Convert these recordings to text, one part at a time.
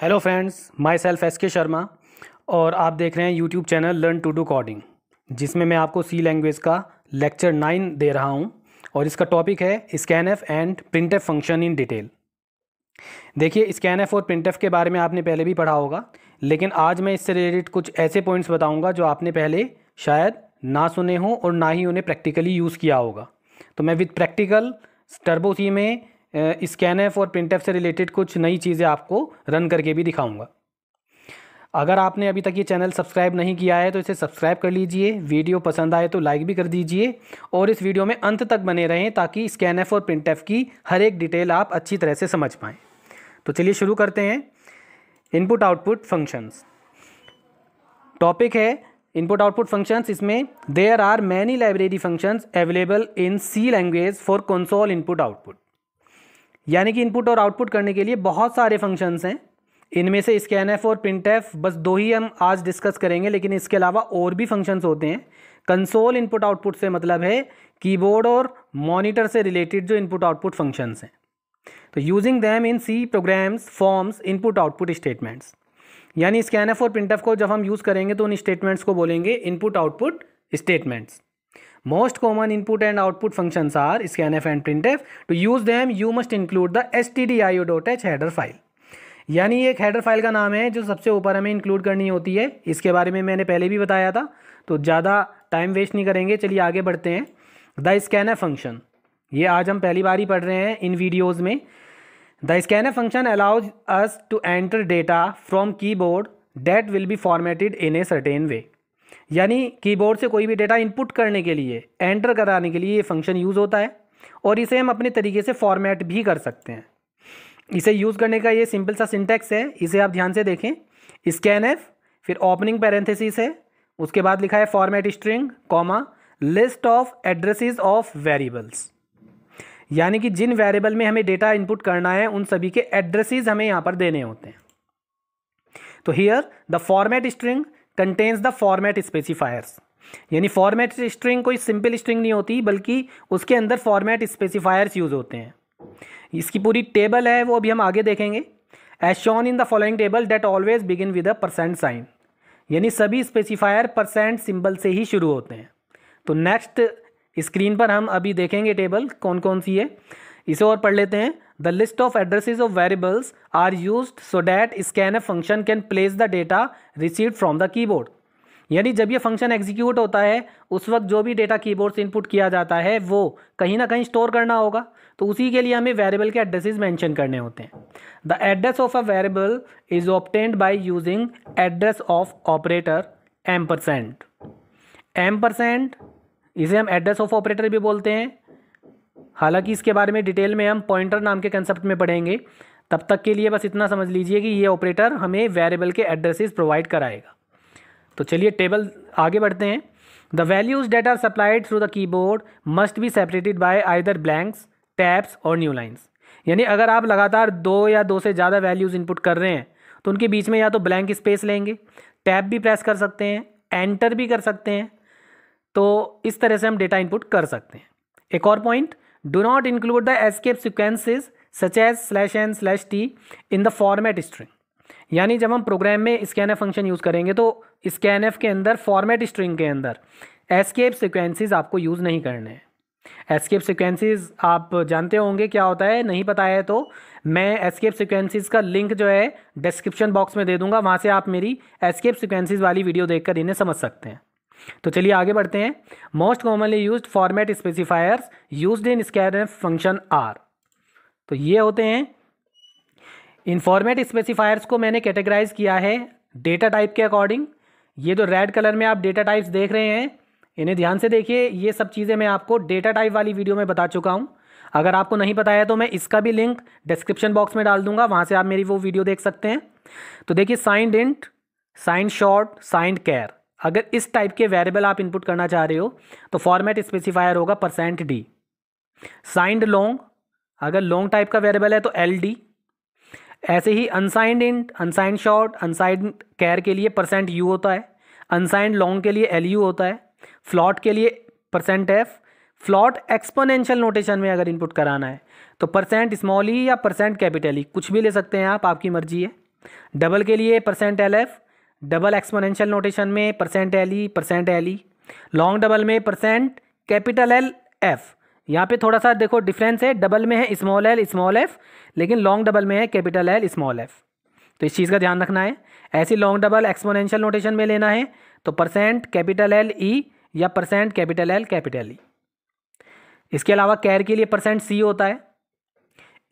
Hello friends my self S के शर्मा और आप देख रहे हैं YouTube channel learn to do coding जिसमें मैं आपको सी लैंग्वेज का लेक्चर नाइन दे रहा हूँ और इसका टॉपिक है scan F and print f function in detail देखिए स्कैन एफ और प्रिंट एफ के बारे में आपने पहले भी पढ़ा होगा लेकिन आज मैं इससे रिलेटेड कुछ ऐसे पॉइंट्स बताऊँगा जो आपने पहले शायद ना सुने हों और ना ही उन्हें प्रैक्टिकली यूज़ किया होगा तो मैं विथ प्रैक्टिकल स्टर्बोसी में स्कैन एफ और प्रिंट से रिलेटेड कुछ नई चीज़ें आपको रन करके भी दिखाऊंगा अगर आपने अभी तक ये चैनल सब्सक्राइब नहीं किया है तो इसे सब्सक्राइब कर लीजिए वीडियो पसंद आए तो लाइक भी कर दीजिए और इस वीडियो में अंत तक बने रहें ताकि स्कैन एफ और प्रिंट की हर एक डिटेल आप अच्छी तरह से समझ पाएँ तो चलिए शुरू करते हैं इनपुट आउटपुट फंक्शंस टॉपिक है इनपुट आउटपुट फंक्शंस इसमें there are many library functions available in C language for console input output यानी कि इनपुट और आउटपुट करने के लिए बहुत सारे फंक्शंस हैं इनमें से स्कैन एफ और प्रिंट एफ बस दो ही हम आज डिस्कस करेंगे लेकिन इसके अलावा और भी फंक्शंस होते हैं कंसोल इनपुट आउटपुट से मतलब है कीबोर्ड और मॉनिटर से रिलेटेड जो इनपुट आउटपुट फंक्शंस हैं तो using them in C programs forms input output statements यानी स्कैन एफ और प्रिंट एफ को जब हम यूज़ करेंगे तो उन स्टेटमेंट्स को बोलेंगे input output statements most common input and output functions are scanf and printf to use them you must include the stdio.h header file यानी एक हेडर फाइल का नाम है जो सबसे ऊपर हमें इंक्लूड करनी होती है इसके बारे में मैंने पहले भी बताया था तो ज़्यादा टाइम वेस्ट नहीं करेंगे चलिए आगे बढ़ते हैं द स्कैनर फंक्शन ये आज हम पहली बार ही पढ़ रहे हैं इन वीडियोज़ में the scanner function allows us to enter data from keyboard that will be formatted in a certain way यानी कीबोर्ड से कोई भी डेटा इनपुट करने के लिए एंटर कराने के लिए ये फंक्शन यूज़ होता है और इसे हम अपने तरीके से फॉर्मेट भी कर सकते हैं इसे यूज़ करने का ये सिंपल सा सिंटेक्स है इसे आप ध्यान से देखें स्कैन एफ फिर ओपनिंग पैरेंथेसिस है उसके बाद लिखा है format string comma list of addresses of variables यानी कि जिन वेरिएबल में हमें डेटा इनपुट करना है उन सभी के एड्रेसेस हमें यहाँ पर देने होते हैं तो here the format string contains the format specifiers यानी फॉर्मेट स्ट्रिंग कोई सिंपल स्ट्रिंग नहीं होती बल्कि उसके अंदर फॉर्मेट स्पेसिफायर्स यूज होते हैं इसकी पूरी टेबल है वो अभी हम आगे देखेंगे as shown in the following table that always begin with a percent sign यानी सभी स्पेसिफायर परसेंट सिंबल से ही शुरू होते हैं तो नेक्स्ट स्क्रीन पर हम अभी देखेंगे टेबल कौन कौन सी है इसे और पढ़ लेते हैं The list of addresses of variables are used so that scanf function can place the data received from the keyboard. यानी जब ये फंक्शन एग्जीक्यूट होता है उस वक्त जो भी डेटा कीबोर्ड से इनपुट किया जाता है वो कहीं ना कहीं स्टोर करना होगा तो उसी के लिए हमें वेरिएबल के एड्रेसेस मेंशन करने होते हैं the address of a variable is obtained by using address of operator ampersand ampersand इसे हम एड्रेस ऑफ ऑपरेटर भी बोलते हैं हालांकि इसके बारे में डिटेल में हम पॉइंटर नाम के कंसेप्ट में पढ़ेंगे तब तक के लिए बस इतना समझ लीजिए कि ये ऑपरेटर हमें वेरिएबल के एड्रेसेस प्रोवाइड कराएगा तो चलिए टेबल आगे बढ़ते हैं the values that are supplied through the keyboard must be separated by either blanks tabs or new lines यानी अगर आप लगातार दो या दो से ज़्यादा वैल्यूज़ इनपुट कर रहे हैं तो उनके बीच में या तो ब्लैंक स्पेस लेंगे टैब भी प्रेस कर सकते हैं एंटर भी कर सकते हैं तो इस तरह से हम डेटा इनपुट कर सकते हैं एक और point do not include the escape sequences such as slash n slash t in the format string यानी जब हम प्रोग्राम में स्कैन एफ फंक्शन यूज़ करेंगे तो स्कैन एफ के अंदर फॉर्मेट स्ट्रिंग के अंदर एस्केप सिक्वेंसेज आपको यूज़ नहीं करने हैं एस्केप सिक्वेंसेज आप जानते होंगे क्या होता है नहीं पता है तो मैं एस्केप सिक्वेंसेज का लिंक जो है डिस्क्रिप्शन बॉक्स में दे दूंगा वहाँ से आप मेरी एस्केप सिक्वेंसेज वाली वीडियो देखकर इन्हें समझ सकते हैं तो चलिए आगे बढ़ते हैं most commonly use format specifiers use in scan function are तो ये होते हैं इन फॉर्मेट स्पेसिफायर्स को मैंने कैटेगराइज किया है डेटा टाइप के अकॉर्डिंग ये जो रेड कलर में आप डेटा टाइप्स देख रहे हैं इन्हें ध्यान से देखिए ये सब चीज़ें मैं आपको डेटा टाइप वाली वीडियो में बता चुका हूँ अगर आपको नहीं पता है तो मैं इसका भी लिंक डिस्क्रिप्शन बॉक्स में डाल दूंगा वहाँ से आप मेरी वो वीडियो देख सकते हैं तो देखिए signed int signed short signed char अगर इस टाइप के वेरिएबल आप इनपुट करना चाह रहे हो तो फॉर्मेट स्पेसिफायर होगा परसेंट डी साइंड लॉन्ग अगर लॉन्ग टाइप का वेरिएबल है तो एल डी ऐसे ही unsigned int unsigned short unsigned char के लिए परसेंट यू होता है अनसाइंड लॉन्ग के लिए एल यू होता है फ्लॉट के लिए percent f float exponential notation में अगर इनपुट कराना है तो परसेंट स्मॉल ई या परसेंट कैपिटल ई कुछ भी ले सकते हैं आप आपकी मर्जी है डबल के लिए percent l f double exponential notation में percent l e e, percent l e long double में परसेंट कैपिटल एल एफ यहाँ पे थोड़ा सा देखो डिफरेंस है डबल में है स्मॉल एल स्मॉल एफ लेकिन लॉन्ग डबल में है कैपिटल एल स्मॉल एफ तो इस चीज़ का ध्यान रखना है ऐसी लॉन्ग डबल एक्सपोनेंशियल नोटेशन में लेना है तो परसेंट कैपिटल एल ई या percent capital l capital e इसके अलावा कैर के लिए परसेंट सी होता है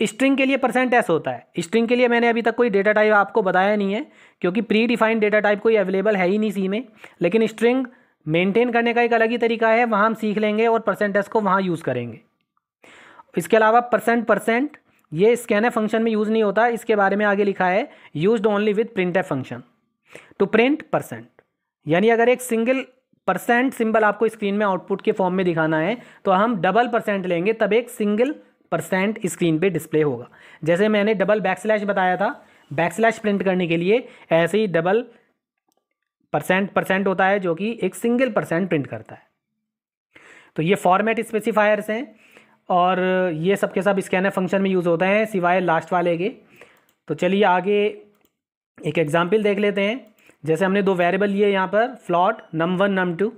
स्ट्रिंग के लिए परसेंट एस होता है स्ट्रिंग के लिए मैंने अभी तक कोई डेटा टाइप आपको बताया नहीं है क्योंकि प्री डिफाइंड डेटा टाइप कोई अवेलेबल है ही नहीं सी में लेकिन स्ट्रिंग मेंटेन करने का एक अलग ही तरीका है वहाँ हम सीख लेंगे और परसेंट एस को वहाँ यूज़ करेंगे इसके अलावा परसेंट परसेंट ये स्कैनर फंक्शन में यूज़ नहीं होता इसके बारे में आगे लिखा है use only with print function to print percent यानी अगर एक सिंगल परसेंट सिंबल आपको स्क्रीन में आउटपुट के फॉर्म में दिखाना है तो हम डबल परसेंट लेंगे तब एक सिंगल परसेंट स्क्रीन पे डिस्प्ले होगा जैसे मैंने डबल बैक स्लैश बताया था बैक स्लैश प्रिंट करने के लिए ऐसे ही डबल परसेंट परसेंट होता है जो कि एक सिंगल परसेंट प्रिंट करता है तो ये फॉर्मेट स्पेसिफायर्स हैं और ये सब के सब स्कैनर फंक्शन में यूज़ होते हैं सिवाय लास्ट वाले के तो चलिए आगे एक एग्ज़ाम्पल देख लेते हैं जैसे हमने दो वेरिएबल लिए यहाँ पर float num one num two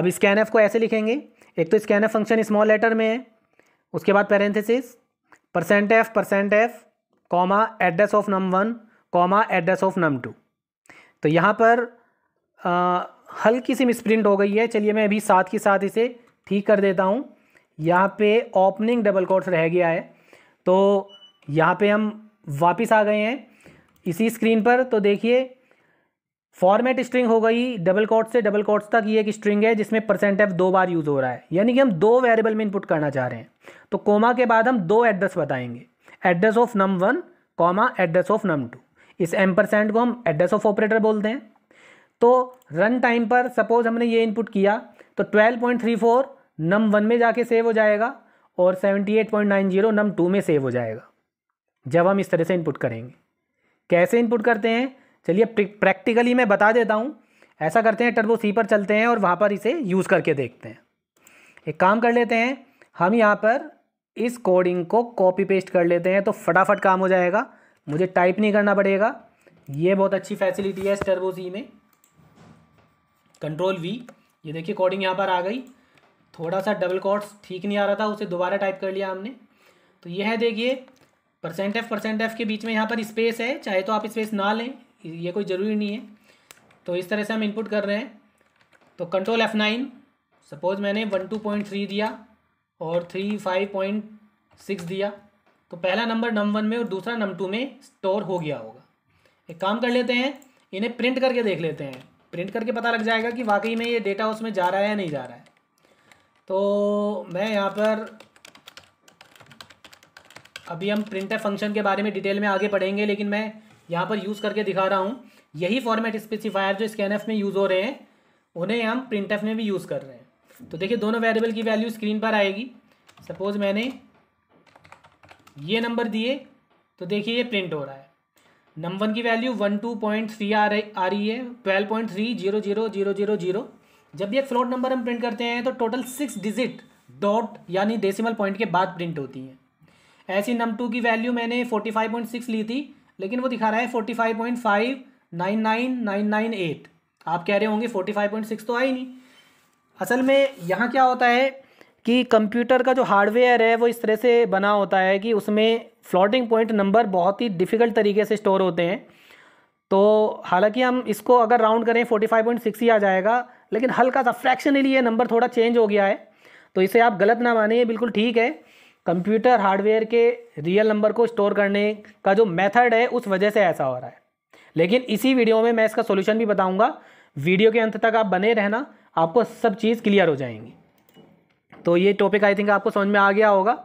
अब स्कैन एफ को ऐसे लिखेंगे एक तो scan f function small letter में है उसके बाद parenthesis percent f percent f comma address of num one comma address of num two तो यहाँ पर आ, हल्की सी मिसप्रिंट हो गई है चलिए मैं अभी साथ के साथ इसे ठीक कर देता हूँ यहाँ पे ओपनिंग डबल कोट्स रह गया है तो यहाँ पे हम वापस आ गए हैं इसी स्क्रीन पर तो देखिए फॉर्मेट स्ट्रिंग हो गई डबल कोट्स से डबल कोट्स तक ये एक स्ट्रिंग है जिसमें परसेंट एफ दो बार यूज़ हो रहा है यानी कि हम दो वेरिएबल में इनपुट करना चाह रहे हैं तो कोमा के बाद हम दो एड्रेस बताएंगे address of num one comma address of num two इस एम परसेंट को हम एड्रेस ऑफ ऑपरेटर बोलते हैं तो रन टाइम पर सपोज हमने ये इनपुट किया तो twelve point three four num one में जाके सेव हो जाएगा और seventy eight point nine zero num two में सेव हो जाएगा जब हम इस तरह से इनपुट करेंगे कैसे इनपुट करते हैं चलिए प्रैक्टिकली मैं बता देता हूँ ऐसा करते हैं टर्बो सी पर चलते हैं और वहाँ पर इसे यूज़ करके देखते हैं एक काम कर लेते हैं हम यहाँ पर इस कोडिंग को कॉपी पेस्ट कर लेते हैं तो फटाफट काम हो जाएगा मुझे टाइप नहीं करना पड़ेगा ये बहुत अच्छी फैसिलिटी है इस टर्बो सी में कंट्रोल वी ये देखिए कोडिंग यहाँ पर आ गई थोड़ा सा डबल कोट्स ठीक नहीं आ रहा था उसे दोबारा टाइप कर लिया हमने तो यह है देखिए परसेंट एफ परसेंट एफ के बीच में यहाँ पर स्पेस है चाहे तो आप स्पेस ना लें ये कोई ज़रूरी नहीं है तो इस तरह से हम इनपुट कर रहे हैं तो कंट्रोल एफ़ नाइन सपोज़ मैंने वन टू पॉइंट थ्री दिया और थ्री फाइव पॉइंट सिक्स दिया तो पहला नंबर नम वन में और दूसरा नम टू में स्टोर हो गया होगा एक काम कर लेते हैं इन्हें प्रिंट करके देख लेते हैं प्रिंट करके पता लग जाएगा कि वाकई में ये डेटा उसमें जा रहा है या नहीं जा रहा है तो मैं यहाँ पर अभी हम प्रिंट फंक्शन के बारे में डिटेल में आगे पढ़ेंगे लेकिन मैं यहाँ पर यूज़ करके दिखा रहा हूँ यही फॉर्मेट स्पेसिफायर जो स्कैन में यूज़ हो रहे हैं उन्हें हम प्रिंट में भी यूज़ कर रहे हैं तो देखिए दोनों वेरिएबल की वैल्यू स्क्रीन पर आएगी सपोज मैंने ये नंबर दिए तो देखिए ये प्रिंट हो रहा है नंबर वन की value one two point three आ रही आ रही है twelve point three zero zero zero zero zero जब एक फ्लोट नंबर हम प्रिंट करते हैं तो टोटल सिक्स डिजिट डॉट यानी डेसिमल पॉइंट के बाद प्रिंट होती हैं ऐसी नम टू की वैल्यू मैंने फोर्टी फाइव पॉइंट सिक्स ली थी लेकिन वो दिखा रहा है forty five point five nine nine nine nine eight आप कह रहे होंगे फोर्टी फाइव पॉइंट सिक्स तो आई नहीं असल में यहाँ क्या होता है कि कंप्यूटर का जो हार्डवेयर है वो इस तरह से बना होता है कि उसमें फ्लोटिंग पॉइंट नंबर बहुत ही डिफ़िकल्ट तरीके से स्टोर होते हैं तो हालांकि हम इसको अगर राउंड करें 45.6 ही आ जाएगा लेकिन हल्का सा फ्रैक्शनली ये नंबर थोड़ा चेंज हो गया है तो इसे आप गलत ना माने ये बिल्कुल ठीक है कंप्यूटर हार्डवेयर के रियल नंबर को स्टोर करने का जो मेथड है उस वजह से ऐसा हो रहा है लेकिन इसी वीडियो में मैं इसका सोल्यूशन भी बताऊंगा वीडियो के अंत तक आप बने रहना आपको सब चीज़ क्लियर हो जाएंगी तो ये टॉपिक आई थिंक आपको समझ में आ गया होगा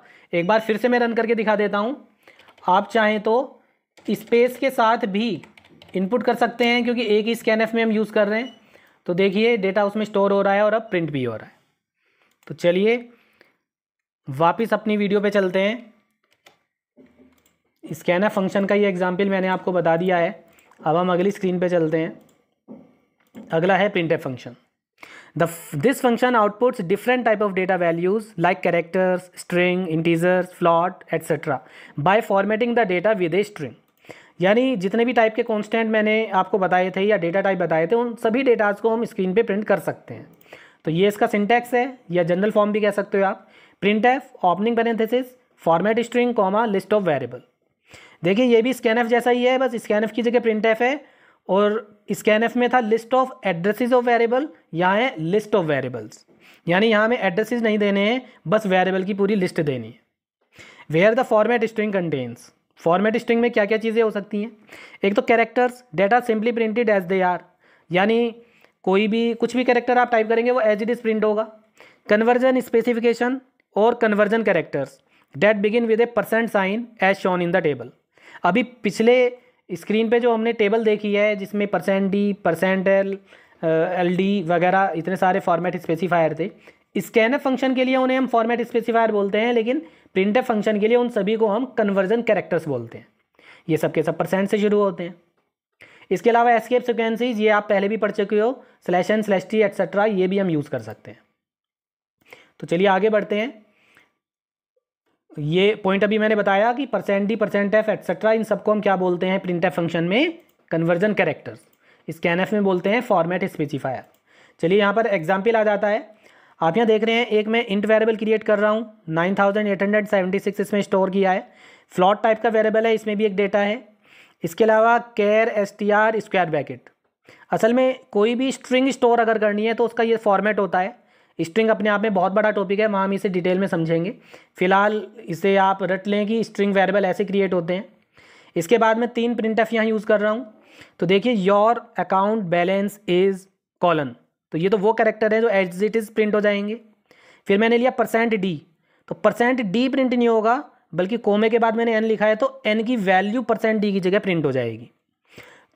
एक बार फिर से मैं रन करके दिखा देता हूँ आप चाहें तो स्पेस के साथ भी इनपुट कर सकते हैं क्योंकि एक ही स्कैन में हम यूज़ कर रहे हैं तो देखिए डेटा उसमें स्टोर हो रहा है और अब प्रिंट भी हो रहा है तो चलिए वापस अपनी वीडियो पे चलते हैं स्कैनर फंक्शन का ये एग्जाम्पल मैंने आपको बता दिया है अब हम अगली स्क्रीन पे चलते हैं अगला है print function the this function outputs different type of data values like characters string integers float etcetera by formatting the data with a string यानी जितने भी टाइप के कॉन्स्टेंट मैंने आपको बताए थे या डेटा टाइप बताए थे उन सभी डेटाज को हम स्क्रीन पर प्रिंट कर सकते हैं तो ये इसका सिंटैक्स है या जनरल फॉर्म भी कह सकते हो आप print f opening parenthesis format string comma list of variable देखिए ये भी स्कैन एफ जैसा ही है बस स्कैन एफ की जगह प्रिंट एफ है और स्कैन एफ में था list of addresses of variable यहाँ है लिस्ट ऑफ वेरिएबल्स यानी यहाँ हमें एड्रेसेस नहीं देने हैं बस वेरिएबल की पूरी लिस्ट देनी है where the format string contains format string में क्या क्या चीज़ें हो सकती हैं एक तो characters data simply printed as they are यानी कोई भी कुछ भी कैरेक्टर आप टाइप करेंगे वो एज इट इज़ प्रिंट होगा कन्वर्जन स्पेसिफिकेशन और conversion characters that begin with a percent sign as shown in the table अभी पिछले स्क्रीन पे जो हमने टेबल देखी है जिसमें percent d percent l l d वगैरह इतने सारे फॉर्मेट स्पेसिफायर थे स्कैनर फंक्शन के लिए उन्हें हम फॉर्मेट स्पेसिफायर बोलते हैं लेकिन प्रिंटर फंक्शन के लिए उन सभी को हम कन्वर्जन कैरेक्टर्स बोलते हैं ये सब के सब परसेंट से शुरू होते हैं इसके अलावा एस्केप सिक्वेंसीज ये आप पहले भी पढ़ चुके हो slash n slash t etcetera ये भी हम यूज़ कर सकते हैं तो चलिए आगे बढ़ते हैं ये पॉइंट अभी मैंने बताया कि percent d percent f etcetera इन सबको हम क्या बोलते हैं प्रिंट एफ फंक्शन में कन्वर्जन कैरेक्टर्स इसके एन में बोलते हैं फॉर्मेट स्पेसिफायर चलिए यहाँ पर एग्जाम्पल आ जाता है आप यहाँ देख रहे हैं एक मैं इंट वेरेबल क्रिएट कर रहा हूँ nine thousand eight hundred seventy six इसमें स्टोर किया है फ्लॉट टाइप का वेरेबल है इसमें भी एक डेटा है इसके अलावा char s t r square bracket असल में कोई भी स्ट्रिंग स्टोर अगर करनी है तो उसका ये फॉर्मेट होता है स्ट्रिंग अपने आप में बहुत बड़ा टॉपिक है वहाँ हम इसे डिटेल में समझेंगे फिलहाल इसे आप रट लें कि स्ट्रिंग वेरिएबल ऐसे क्रिएट होते हैं इसके बाद मैं तीन प्रिंट एफ यहाँ यूज़ कर रहा हूँ तो देखिए your account balance is colon तो ये तो वो कैरेक्टर है जो एज इट इज़ प्रिंट हो जाएंगे फिर मैंने लिया परसेंट डी तो परसेंट डी प्रिंट नहीं होगा बल्कि कोमे के बाद मैंने एन लिखा है तो एन की वैल्यू परसेंट डी की जगह प्रिंट हो जाएगी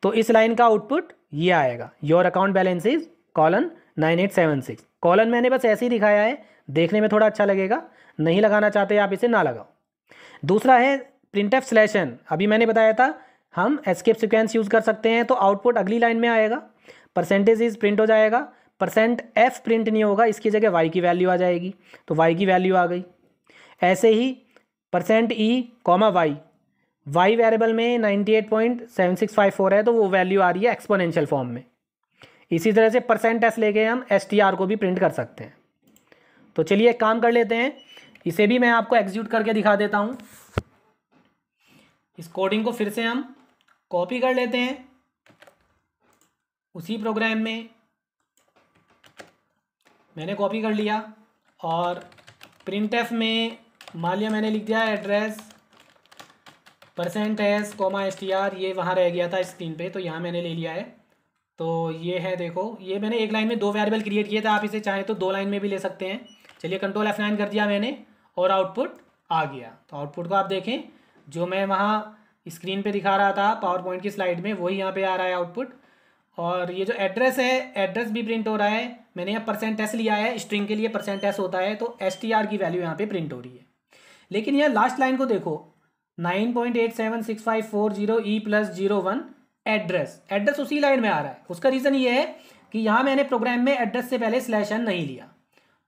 तो इस लाइन का आउटपुट ये आएगा your account balance is colon nine eight seven six colon मैंने बस ऐसे ही दिखाया है देखने में थोड़ा अच्छा लगेगा नहीं लगाना चाहते आप इसे ना लगाओ दूसरा है प्रिंट एफ स्लेशन अभी मैंने बताया था हम एस्केप सिक्वेंस यूज़ कर सकते हैं तो आउटपुट अगली लाइन में आएगा परसेंटेज इज प्रिंट हो जाएगा परसेंट एफ प्रिंट नहीं होगा इसकी जगह वाई की वैल्यू आ जाएगी तो वाई की वैल्यू आ गई ऐसे ही percent e comma y y variable में 98.7654 है तो वो वैल्यू आ रही है एक्सपोनेंशियल फॉर्म में इसी तरह से परसेंट एस लेके हम एस टी आर को भी प्रिंट कर सकते हैं तो चलिए एक काम कर लेते हैं इसे भी मैं आपको एग्जीक्यूट करके दिखा देता हूँ इस कोडिंग को फिर से हम कॉपी कर लेते हैं उसी प्रोग्राम में मैंने कॉपी कर लिया और प्रिंट एफ में मान लिया मैंने लिख दिया address percent s comma s t r ये वहाँ रह गया था स्क्रीन पे तो यहाँ मैंने ले लिया है तो ये है देखो ये मैंने एक लाइन में दो वेरिएबल क्रिएट किए थे आप इसे चाहें तो दो लाइन में भी ले सकते हैं चलिए कंट्रोल एफ नाइन कर दिया मैंने और आउटपुट आ गया तो आउटपुट को आप देखें जो मैं वहाँ स्क्रीन पे दिखा रहा था पावर पॉइंट की स्लाइड में वही यहाँ पे आ रहा है आउटपुट और ये जो एड्रेस है एड्रेस भी प्रिंट हो रहा है मैंने यहाँ परसेंट एस लिया है स्ट्रिंग के लिए परसेंट एस होता है तो एस टी आर की वैल्यू यहाँ पे प्रिंट हो रही है लेकिन यह लास्ट लाइन को देखो nine point eight seven six five four zero e plus zero one address address उसी लाइन में आ रहा है उसका रीज़न ये है कि यहाँ मैंने प्रोग्राम में एड्रेस से पहले स्लैश एन नहीं लिया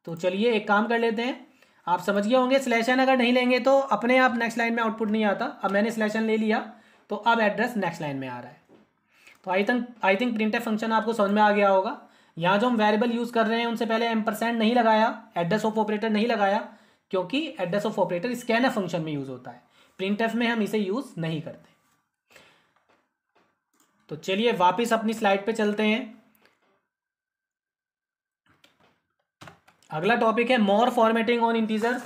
तो चलिए एक काम कर लेते हैं आप समझ गए होंगे स्लैश एन अगर नहीं लेंगे तो अपने आप नेक्स्ट लाइन में आउटपुट नहीं आता अब मैंने स्लैश एन ले लिया तो अब एड्रेस नेक्स्ट लाइन में आ रहा है तो I think I think print function आपको समझ में आ गया होगा यहाँ जो हम वेरिएबल यूज़ कर रहे हैं उनसे पहले एम परसेंट नहीं लगाया एड्रेस ऑफ ऑपरेटर नहीं लगाया क्योंकि address of operator scanner function में यूज़ होता है प्रिंट में हम इसे यूज़ नहीं करते तो चलिए वापस अपनी स्लाइड पे चलते हैं अगला टॉपिक है मोर फॉर्मेटिंग ऑन इंटीजर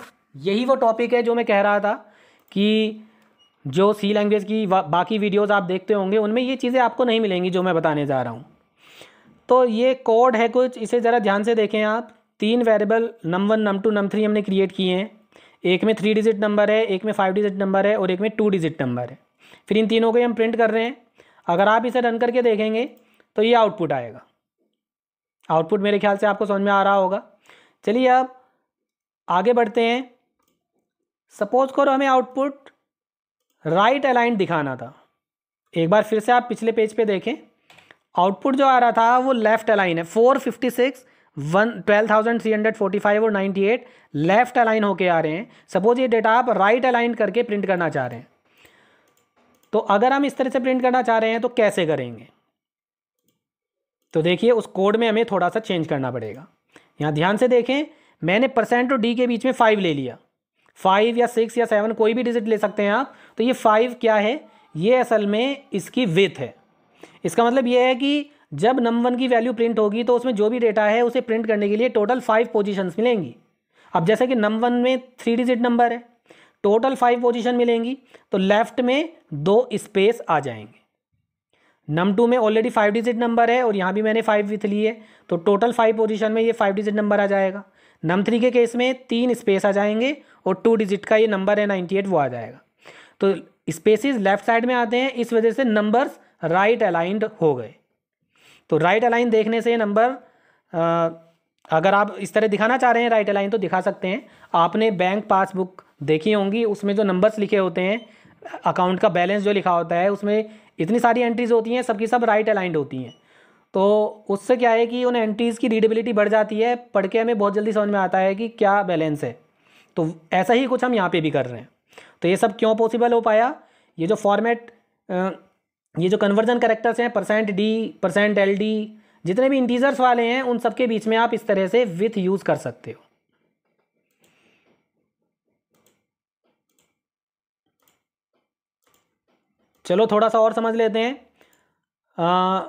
यही वो टॉपिक है जो मैं कह रहा था कि जो सी लैंग्वेज की बाकी वीडियोस आप देखते होंगे उनमें ये चीज़ें आपको नहीं मिलेंगी जो मैं बताने जा रहा हूँ तो ये कोड है कुछ इसे ज़रा ध्यान से देखें आप तीन variable num one num two num three हमने क्रिएट किए हैं एक में थ्री डिजिट नंबर है एक में फाइव डिजिट नंबर है और एक में टू डिजिट नंबर है फिर इन तीनों को हम प्रिंट कर रहे हैं अगर आप इसे रन करके देखेंगे तो ये आउटपुट आएगा आउटपुट मेरे ख्याल से आपको समझ में आ रहा होगा चलिए अब आगे बढ़ते हैं सपोज करो हमें आउटपुट राइट अलाइन दिखाना था एक बार फिर से आप पिछले पेज पे देखें आउटपुट जो आ रहा था वो लेफ़्ट अलाइन है four fifty six one twelve thousand three hundred forty five और नाइन्टी एट लेफ़्ट अलाइन होके आ रहे हैं सपोज ये डेटा आप राइट अलाइन करके प्रिंट करना चाह रहे हैं तो अगर हम इस तरह से प्रिंट करना चाह रहे हैं तो कैसे करेंगे तो देखिए उस कोड में हमें थोड़ा सा चेंज करना पड़ेगा यहाँ ध्यान से देखें मैंने परसेंट और डी के बीच में फाइव ले लिया फाइव या सिक्स या सेवन कोई भी डिजिट ले सकते हैं आप तो ये फाइव क्या है ये असल में इसकी विथ है इसका मतलब ये है कि जब नम वन की वैल्यू प्रिंट होगी तो उसमें जो भी डेटा है उसे प्रिंट करने के लिए टोटल फाइव पोजिशन मिलेंगी अब जैसे कि नम वन में थ्री डिजिट नंबर है टोटल फाइव पोजीशन मिलेंगी तो लेफ्ट में दो स्पेस आ जाएंगे नम टू में ऑलरेडी फाइव डिजिट नंबर है और यहाँ भी मैंने फाइव विथ ली है तो टोटल फाइव पोजीशन में ये फाइव डिजिट नंबर आ जाएगा नम थ्री के केस में तीन स्पेस आ जाएंगे और टू डिजिट का ये नंबर है नाइन्टी एट वो आ जाएगा तो स्पेसिस लेफ्ट साइड में आते हैं इस वजह से नंबर्स राइट अलाइंड हो गए तो राइट right अलाइन देखने से नंबर अगर आप इस तरह दिखाना चाह रहे हैं राइट अलाइन तो दिखा सकते हैं आपने बैंक पासबुक देखी होंगी उसमें जो नंबर्स लिखे होते हैं अकाउंट का बैलेंस जो लिखा होता है उसमें इतनी सारी एंट्रीज होती हैं सबकी सब राइट अलाइंड होती हैं तो उससे क्या है कि उन एंट्रीज़ की रीडेबिलिटी बढ़ जाती है पढ़ के हमें बहुत जल्दी समझ में आता है कि क्या बैलेंस है तो ऐसा ही कुछ हम यहाँ पे भी कर रहे हैं तो ये सब क्यों पॉसिबल हो पाया ये जो फॉर्मेट ये जो कन्वर्जन करेक्टर्स हैं percent d percent l d जितने भी इंटीजर्स वाले हैं उन सबके बीच में आप इस तरह से विथ यूज़ कर सकते हो चलो थोड़ा सा और समझ लेते हैं यहां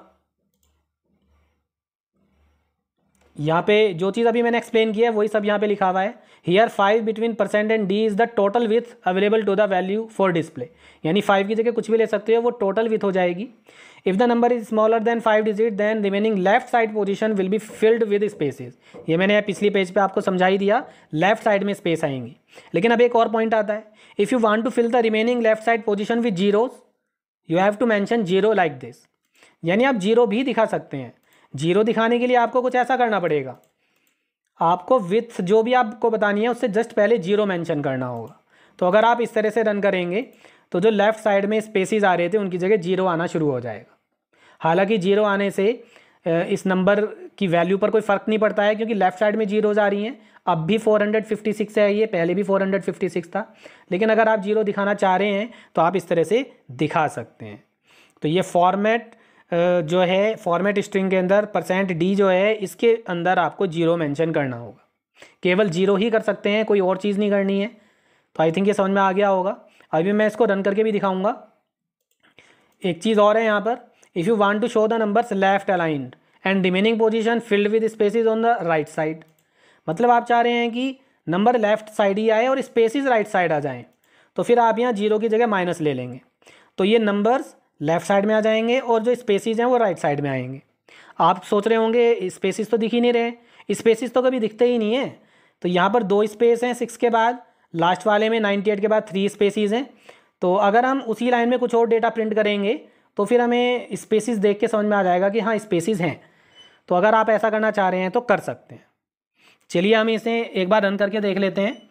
यहाँ पे जो चीज़ अभी मैंने एक्सप्लेन किया है वही सब यहाँ पे लिखा हुआ है here five between percent and d is the total width available to the value for display यानी फाइव की जगह कुछ भी ले सकते हो वो टोटल विथ हो जाएगी if the number is smaller than five digit then remaining left side position will be filled with spaces ये मैंने पिछली पेज पे आपको समझा ही दिया लेफ्ट साइड में स्पेस आएंगी लेकिन अब एक और पॉइंट आता है if you want to fill the remaining left side position with zeros you have to mention zero like this यानी आप जीरो भी दिखा सकते हैं जीरो दिखाने के लिए आपको कुछ ऐसा करना पड़ेगा आपको विथ जो भी आपको बतानी है उससे जस्ट पहले जीरो मेंशन करना होगा तो अगर आप इस तरह से रन करेंगे तो जो लेफ़्ट साइड में स्पेसिस आ रहे थे उनकी जगह जीरो आना शुरू हो जाएगा हालांकि जीरो आने से इस नंबर की वैल्यू पर कोई फ़र्क नहीं पड़ता है क्योंकि लेफ्ट साइड में जीरोज़ आ रही हैं अब भी 456 है ये पहले भी 456 था लेकिन अगर आप जीरो दिखाना चाह रहे हैं तो आप इस तरह से दिखा सकते हैं तो ये फॉर्मेट जो है फॉर्मेट स्ट्रिंग के अंदर परसेंट डी जो है इसके अंदर आपको जीरो मेंशन करना होगा केवल जीरो ही कर सकते हैं कोई और चीज़ नहीं करनी है तो आई थिंक ये समझ में आ गया होगा अभी मैं इसको रन करके भी दिखाऊँगा एक चीज़ और है यहाँ पर if you want to show the numbers left aligned and remaining position filled with spaces on the right side मतलब आप चाह रहे हैं कि नंबर लेफ्ट साइड ही आए और स्पेसिस राइट साइड आ जाएं तो फिर आप यहाँ जीरो की जगह माइनस ले लेंगे तो ये नंबर्स लेफ्ट साइड में आ जाएंगे और जो स्पेसिस हैं वो राइट साइड में आएंगे आप सोच रहे होंगे स्पेसिस तो दिख ही नहीं रहे स्पेसिस तो कभी दिखते ही नहीं है तो यहाँ पर दो स्पेस हैं सिक्स के बाद लास्ट वाले में नाइन्टी एट के बाद थ्री स्पेसिस हैं तो अगर हम उसी लाइन में कुछ और डेटा प्रिंट करेंगे तो फिर हमें स्पेसिस देख के समझ में आ जाएगा कि हाँ स्पेसिस हैं तो अगर आप ऐसा करना चाह रहे हैं तो कर सकते हैं चलिए हम इसे एक बार रन करके देख लेते हैं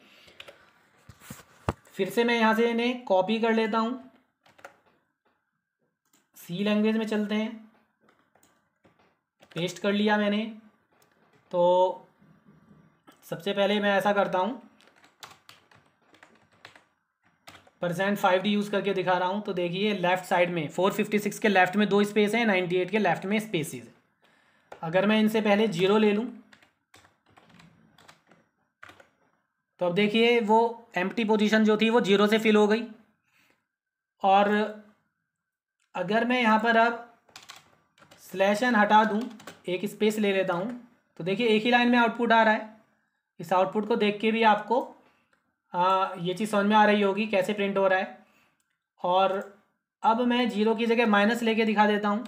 फिर से मैं यहाँ से इन्हें कॉपी कर लेता हूँ सी लैंग्वेज में चलते हैं पेस्ट कर लिया मैंने तो सबसे पहले मैं ऐसा करता हूँ परसेंट फाइव डी यूज़ करके दिखा रहा हूँ तो देखिए लेफ्ट साइड में फोर फिफ्टी सिक्स के लेफ्ट में दो स्पेस है नाइन्टी एट के लेफ्ट में स्पेसिस है अगर मैं इनसे पहले जीरो ले लूँ तो अब देखिए वो टी पोजीशन जो थी वो जीरो से फिल हो गई और अगर मैं यहाँ पर अब स्लेशन हटा दूँ एक स्पेस ले लेता हूँ तो देखिए एक ही लाइन में आउटपुट आ रहा है इस आउटपुट को देख के भी आपको आ, ये चीज़ समझ में आ रही होगी कैसे प्रिंट हो रहा है और अब मैं जीरो की जगह माइनस लेके दिखा देता हूँ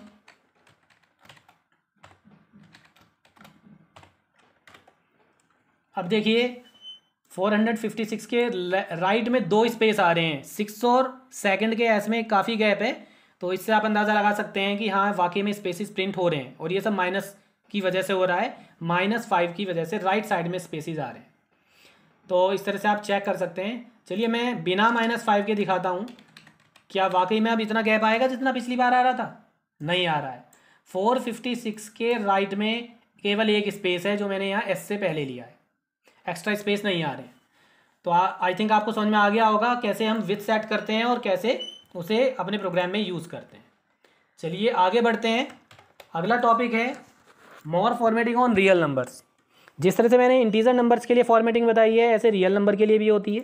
अब देखिए 456 के राइट में दो स्पेस आ रहे हैं सिक्स और सेकंड के ऐसे में काफ़ी गैप है तो इससे आप अंदाज़ा लगा सकते हैं कि हाँ वाकई में स्पेसिस प्रिंट हो रहे हैं और ये सब माइनस की वजह से हो रहा है माइनस फाइव की वजह से राइट साइड में स्पेसिस आ रहे हैं तो इस तरह से आप चेक कर सकते हैं चलिए मैं बिना माइनस फाइव के दिखाता हूँ क्या वाकई में अब इतना गैप आएगा जितना पिछली बार आ रहा था नहीं आ रहा है फोर फिफ्टी सिक्स के राइट में केवल एक स्पेस है जो मैंने यहाँ एस से पहले लिया है एक्स्ट्रा स्पेस नहीं आ रहे तो आई थिंक आपको समझ में आ गया होगा कैसे हम विथ सेट करते हैं और कैसे उसे अपने प्रोग्राम में यूज़ करते हैं चलिए आगे बढ़ते हैं अगला टॉपिक है more formatting on real numbers जिस तरह से मैंने इंटीजर नंबर्स के लिए फॉर्मेटिंग बताई है ऐसे रियल नंबर के लिए भी होती है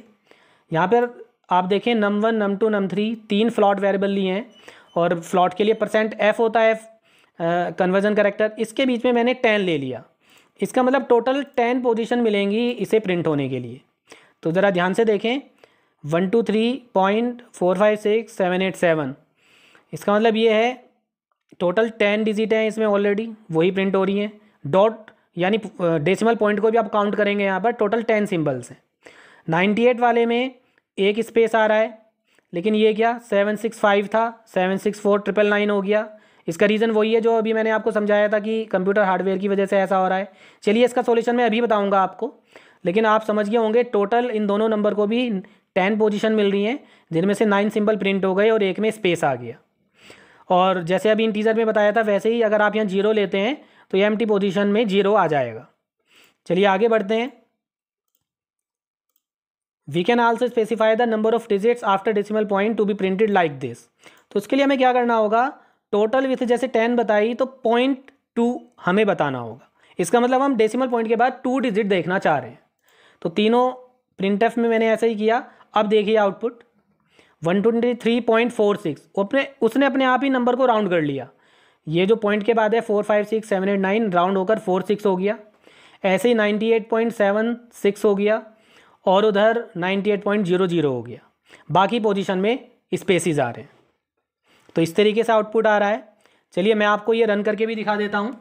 यहाँ पर आप देखें num one num two num three तीन फ्लॉट वेरेबल लिए हैं और फ्लॉट के लिए परसेंट एफ होता है कन्वर्जन करेक्टर इसके बीच में मैंने टेन ले लिया इसका मतलब टोटल टेन पोजिशन मिलेंगी इसे प्रिंट होने के लिए तो ज़रा ध्यान से देखें one two three point four five six seven eight seven इसका मतलब ये है टोटल टेन डिजिट हैं इसमें ऑलरेडी वही प्रिंट हो रही हैं डॉट यानी डेसिमल पॉइंट को भी आप काउंट करेंगे यहाँ पर टोटल टेन सिम्बल्स हैं नाइन्टी एट वाले में एक स्पेस आ रहा है लेकिन ये क्या सेवन सिक्स फाइव था seven six four triple nine हो गया इसका रीज़न वही है जो अभी मैंने आपको समझाया था कि कंप्यूटर हार्डवेयर की वजह से ऐसा हो रहा है चलिए इसका सोल्यूशन मैं अभी बताऊँगा आपको लेकिन आप समझ गए होंगे टोटल इन दोनों नंबर को भी टेन पोजिशन मिल रही हैं जिनमें से नाइन सिंबल प्रिंट हो गए और एक में स्पेस आ गया और जैसे अभी इंटीजर में बताया था वैसे ही अगर आप यहाँ जीरो लेते हैं तो ये एम्प्टी पोजिशन में जीरो आ जाएगा चलिए आगे बढ़ते हैं we can also specify the number of digits after decimal point to be printed like this तो उसके लिए हमें क्या करना होगा टोटल विथ जैसे टेन बताई तो पॉइंट टू हमें बताना होगा इसका मतलब हम डेसिमल पॉइंट के बाद टू डिजिट देखना चाह रहे हैं तो तीनों प्रिंट में मैंने ऐसा ही किया अब देखिए output one twenty three point four six अपने उसने अपने आप ही नंबर को राउंड कर लिया ये जो पॉइंट के बाद है four five six seven eight nine round होकर फोर सिक्स हो गया ऐसे ही ninety eight point seven six हो गया और उधर ninety eight point zero zero हो गया बाकी पोजिशन में स्पेसिस आ रहे हैं तो इस तरीके से आउटपुट आ रहा है चलिए मैं आपको ये रन करके भी दिखा देता हूँ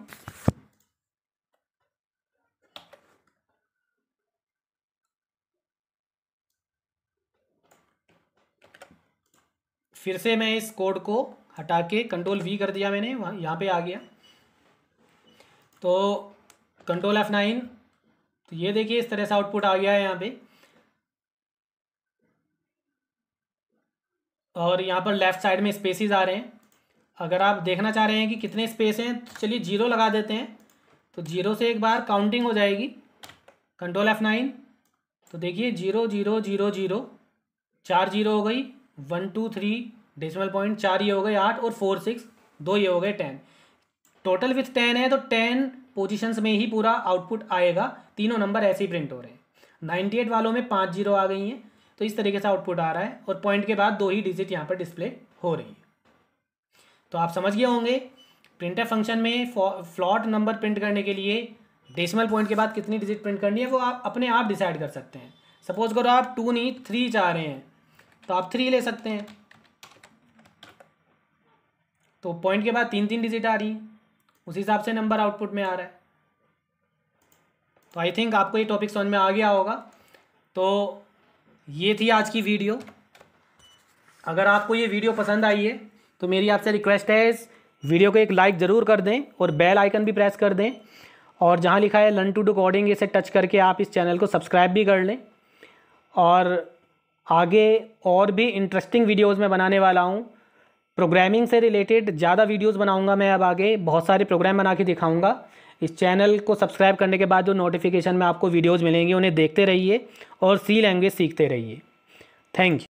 फिर से मैं इस कोड को हटा के कंट्रोल वी कर दिया मैंने वहाँ यहाँ पे आ गया तो कंट्रोल एफ नाइन तो ये देखिए इस तरह से आउटपुट आ गया है यहाँ पे और यहाँ पर लेफ़्ट साइड में स्पेसिस आ रहे हैं अगर आप देखना चाह रहे हैं कि कितने स्पेस हैं तो चलिए जीरो लगा देते हैं तो जीरो से एक बार काउंटिंग हो जाएगी कंट्रोल एफ नाइन तो देखिए जीरो जीरो जीरो जीरो चार जीरो हो गई one two three decimal point चार ये हो गए आठ और फोर सिक्स दो ये हो गए टेन टोटल विथ टेन है तो टेन पोजीशंस में ही पूरा आउटपुट आएगा तीनों नंबर ऐसे ही प्रिंट हो रहे हैं नाइन्टी एट वालों में पाँच जीरो आ गई हैं तो इस तरीके से आउटपुट आ रहा है और पॉइंट के बाद दो ही डिजिट यहाँ पर डिस्प्ले हो रही है तो आप समझ गए होंगे प्रिंटर फंक्शन में फ्लॉट नंबर प्रिंट करने के लिए डेसिमल पॉइंट के बाद कितनी डिजिट प्रिंट करनी है वो आप अपने आप डिसाइड कर सकते हैं सपोज करो आप टू नहीं थ्री चाह रहे हैं तो आप थ्री ले सकते हैं तो पॉइंट के बाद तीन तीन डिजिट आ रही है उस हिसाब से नंबर आउटपुट में आ रहा है तो आई थिंक आपको ये टॉपिक समझ में आ गया होगा तो ये थी आज की वीडियो अगर आपको ये वीडियो पसंद आई है तो मेरी आपसे रिक्वेस्ट है इस वीडियो को एक लाइक ज़रूर कर दें और बेल आइकन भी प्रेस कर दें और जहाँ लिखा है लर्न टू डू कोडिंग इसे टच करके आप इस चैनल को सब्सक्राइब भी कर लें और आगे और भी इंटरेस्टिंग वीडियोस मैं बनाने वाला हूँ प्रोग्रामिंग से रिलेटेड ज़्यादा वीडियोस बनाऊंगा मैं अब आगे बहुत सारे प्रोग्राम बना के दिखाऊंगा इस चैनल को सब्सक्राइब करने के बाद जो नोटिफिकेशन में आपको वीडियोज़ मिलेंगी उन्हें देखते रहिए और सी लैंग्वेज सीखते रहिए थैंक यू